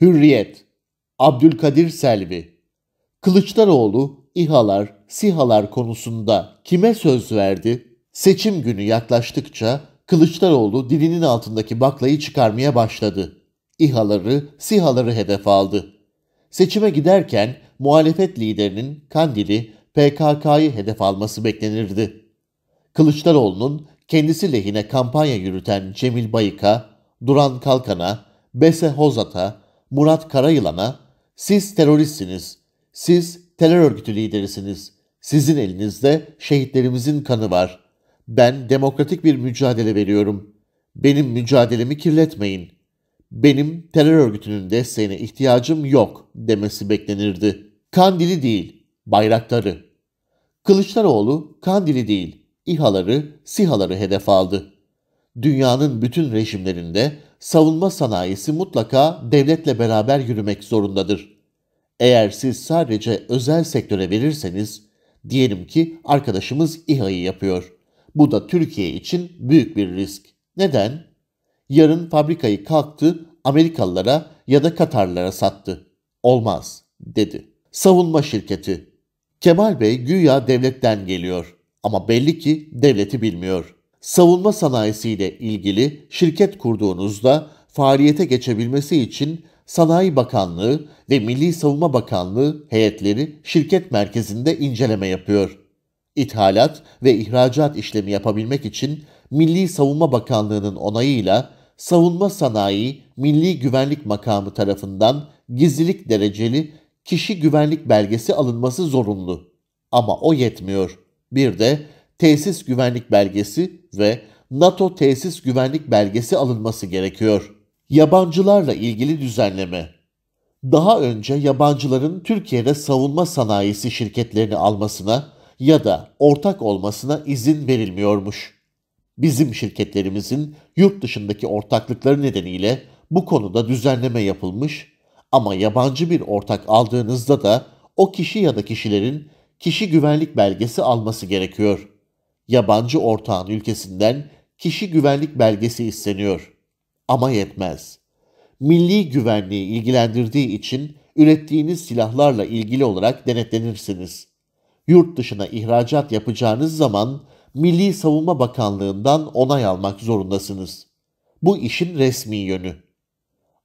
Hürriyet Abdülkadir Selvi Kılıçdaroğlu İHA'lar, SİHA'lar konusunda kime söz verdi? Seçim günü yaklaştıkça Kılıçdaroğlu dilinin altındaki baklayı çıkarmaya başladı. İHA'ları, SİHA'ları hedef aldı. Seçime giderken muhalefet liderinin Kandil'i PKK'yı hedef alması beklenirdi. Kılıçdaroğlu'nun kendisi lehine kampanya yürüten Cemil Bayık'a, Duran Kalkan'a, Bese Hozat'a, Murat Karayılan'a siz teröristsiniz, siz terör örgütü liderisiniz, sizin elinizde şehitlerimizin kanı var. Ben demokratik bir mücadele veriyorum. Benim mücadelemi kirletmeyin. Benim terör örgütünün desteğine ihtiyacım yok demesi beklenirdi. Kandili değil, bayrakları. Kılıçdaroğlu kandili değil, İHA'ları, SİHA'ları hedef aldı. Dünyanın bütün rejimlerinde savunma sanayisi mutlaka devletle beraber yürümek zorundadır. Eğer siz sadece özel sektöre verirseniz, diyelim ki arkadaşımız İHA'yı yapıyor. Bu da Türkiye için büyük bir risk. Neden? Yarın fabrikayı kalktı Amerikalılara ya da Katarlara sattı. Olmaz dedi. Savunma şirketi. Kemal Bey güya devletten geliyor ama belli ki devleti bilmiyor savunma sanayisiyle ilgili şirket kurduğunuzda faaliyete geçebilmesi için Sanayi Bakanlığı ve Milli Savunma Bakanlığı heyetleri şirket merkezinde inceleme yapıyor. İthalat ve ihracat işlemi yapabilmek için Milli Savunma Bakanlığı'nın onayıyla Savunma Sanayi Milli Güvenlik Makamı tarafından gizlilik dereceli kişi güvenlik belgesi alınması zorunlu. Ama o yetmiyor. Bir de tesis güvenlik belgesi ve NATO tesis güvenlik belgesi alınması gerekiyor. Yabancılarla ilgili düzenleme daha önce yabancıların Türkiye'de savunma sanayisi şirketlerini almasına ya da ortak olmasına izin verilmiyormuş. Bizim şirketlerimizin yurt dışındaki ortaklıkları nedeniyle bu konuda düzenleme yapılmış ama yabancı bir ortak aldığınızda da o kişi ya da kişilerin kişi güvenlik belgesi alması gerekiyor yabancı ortağın ülkesinden kişi güvenlik belgesi isteniyor. Ama yetmez. Milli güvenliği ilgilendirdiği için ürettiğiniz silahlarla ilgili olarak denetlenirsiniz. Yurt dışına ihracat yapacağınız zaman Milli Savunma Bakanlığından onay almak zorundasınız. Bu işin resmi yönü.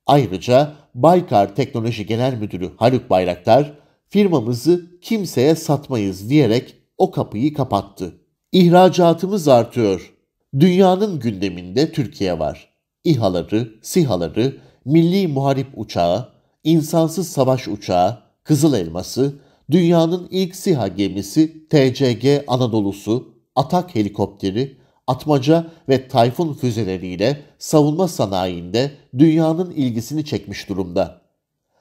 Ayrıca Baykar Teknoloji Genel Müdürü Haluk Bayraktar firmamızı kimseye satmayız diyerek o kapıyı kapattı. İhracatımız artıyor. Dünyanın gündeminde Türkiye var. İHA'ları, SİHA'ları, milli muharip uçağı, insansız savaş uçağı, Kızıl Elması, dünyanın ilk SİHA gemisi TCG Anadolu'su, atak helikopteri, atmaca ve tayfun füzeleriyle savunma sanayinde dünyanın ilgisini çekmiş durumda.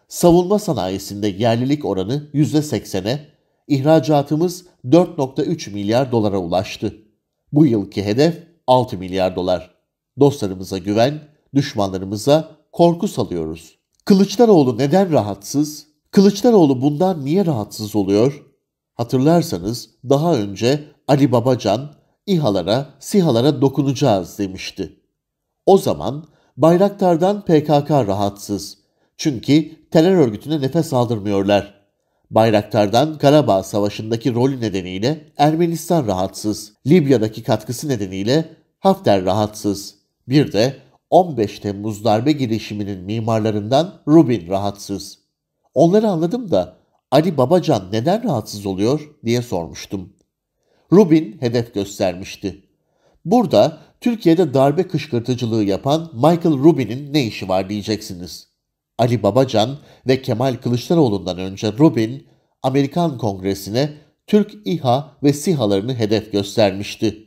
Savunma sanayisinde yerlilik oranı %80'e, ihracatımız 4.3 milyar dolara ulaştı. Bu yılki hedef 6 milyar dolar. Dostlarımıza güven, düşmanlarımıza korku salıyoruz. Kılıçdaroğlu neden rahatsız? Kılıçdaroğlu bundan niye rahatsız oluyor? Hatırlarsanız daha önce Ali Babacan İHA'lara, SİHA'lara dokunacağız demişti. O zaman Bayraktar'dan PKK rahatsız. Çünkü terör örgütüne nefes aldırmıyorlar. Bayraktar'dan Karabağ Savaşı'ndaki rolü nedeniyle Ermenistan rahatsız, Libya'daki katkısı nedeniyle Hafter rahatsız. Bir de 15 Temmuz darbe girişiminin mimarlarından Rubin rahatsız. Onları anladım da Ali Babacan neden rahatsız oluyor diye sormuştum. Rubin hedef göstermişti. Burada Türkiye'de darbe kışkırtıcılığı yapan Michael Rubin'in ne işi var diyeceksiniz. Ali Babacan ve Kemal Kılıçdaroğlu'ndan önce Rubin, Amerikan Kongresi'ne Türk İHA ve SİHA'larını hedef göstermişti.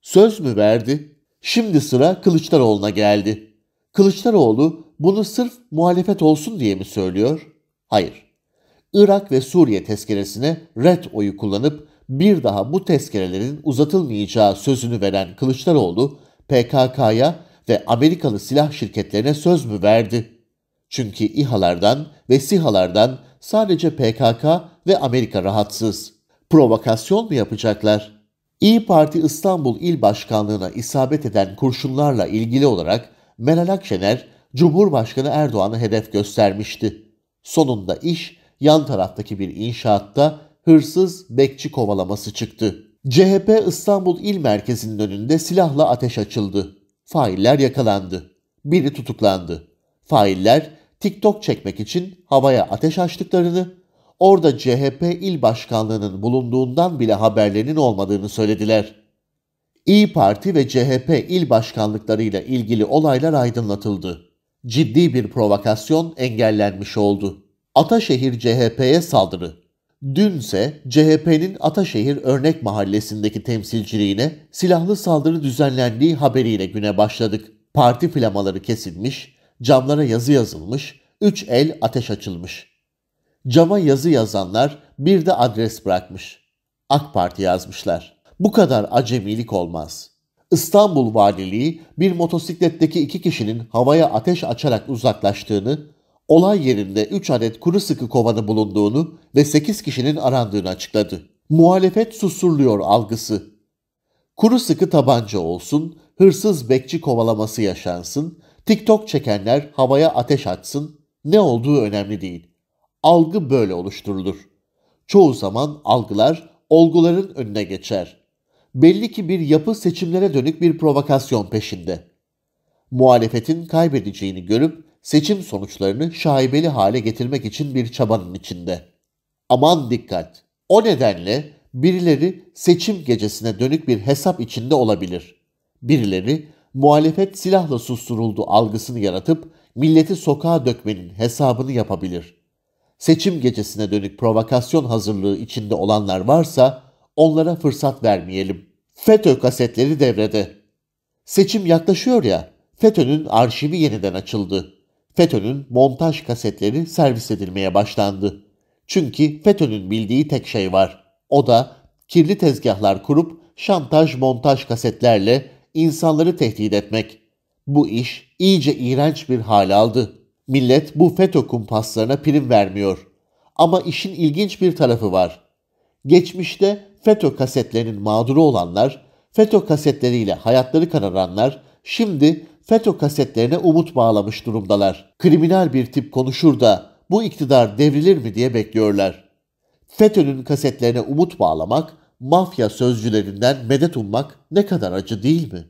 Söz mü verdi? Şimdi sıra Kılıçdaroğlu'na geldi. Kılıçdaroğlu bunu sırf muhalefet olsun diye mi söylüyor? Hayır. Irak ve Suriye tezkeresine red oyu kullanıp bir daha bu tezkerelerin uzatılmayacağı sözünü veren Kılıçdaroğlu PKK'ya ve Amerikalı silah şirketlerine söz mü verdi? Çünkü İHA'lardan ve SİHA'lardan sadece PKK ve Amerika rahatsız. Provokasyon mu yapacaklar? İyi Parti İstanbul İl Başkanlığı'na isabet eden kurşunlarla ilgili olarak Meral Akşener, Cumhurbaşkanı Erdoğan'ı hedef göstermişti. Sonunda iş yan taraftaki bir inşaatta hırsız bekçi kovalaması çıktı. CHP İstanbul İl Merkezi'nin önünde silahla ateş açıldı. Failler yakalandı. Biri tutuklandı. Failler TikTok çekmek için havaya ateş açtıklarını, orada CHP il başkanlığının bulunduğundan bile haberlerinin olmadığını söylediler. İyi Parti ve CHP il başkanlıklarıyla ilgili olaylar aydınlatıldı. Ciddi bir provokasyon engellenmiş oldu. Ataşehir CHP'ye saldırı. Dünse CHP'nin Ataşehir Örnek Mahallesi'ndeki temsilciliğine silahlı saldırı düzenlendiği haberiyle güne başladık. Parti flamaları kesilmiş, Camlara yazı yazılmış, üç el ateş açılmış. Cama yazı yazanlar bir de adres bırakmış. AK Parti yazmışlar. Bu kadar acemilik olmaz. İstanbul Valiliği bir motosikletteki iki kişinin havaya ateş açarak uzaklaştığını, olay yerinde 3 adet kuru sıkı kovanı bulunduğunu ve 8 kişinin arandığını açıkladı. Muhalefet susurluyor algısı. Kuru sıkı tabanca olsun, hırsız bekçi kovalaması yaşansın, TikTok çekenler havaya ateş atsın, ne olduğu önemli değil. Algı böyle oluşturulur. Çoğu zaman algılar olguların önüne geçer. Belli ki bir yapı seçimlere dönük bir provokasyon peşinde. Muhalefetin kaybedeceğini görüp seçim sonuçlarını şaibeli hale getirmek için bir çabanın içinde. Aman dikkat! O nedenle birileri seçim gecesine dönük bir hesap içinde olabilir. Birileri muhalefet silahla susturuldu algısını yaratıp milleti sokağa dökmenin hesabını yapabilir. Seçim gecesine dönük provokasyon hazırlığı içinde olanlar varsa onlara fırsat vermeyelim. FETÖ kasetleri devrede. Seçim yaklaşıyor ya, FETÖ'nün arşivi yeniden açıldı. FETÖ'nün montaj kasetleri servis edilmeye başlandı. Çünkü FETÖ'nün bildiği tek şey var. O da kirli tezgahlar kurup şantaj montaj kasetlerle insanları tehdit etmek. Bu iş iyice iğrenç bir hal aldı. Millet bu FETÖ kumpaslarına prim vermiyor. Ama işin ilginç bir tarafı var. Geçmişte FETÖ kasetlerinin mağduru olanlar, FETÖ kasetleriyle hayatları kararanlar şimdi FETÖ kasetlerine umut bağlamış durumdalar. Kriminal bir tip konuşur da bu iktidar devrilir mi diye bekliyorlar. FETÖ'nün kasetlerine umut bağlamak mafya sözcülerinden medet ummak ne kadar acı değil mi?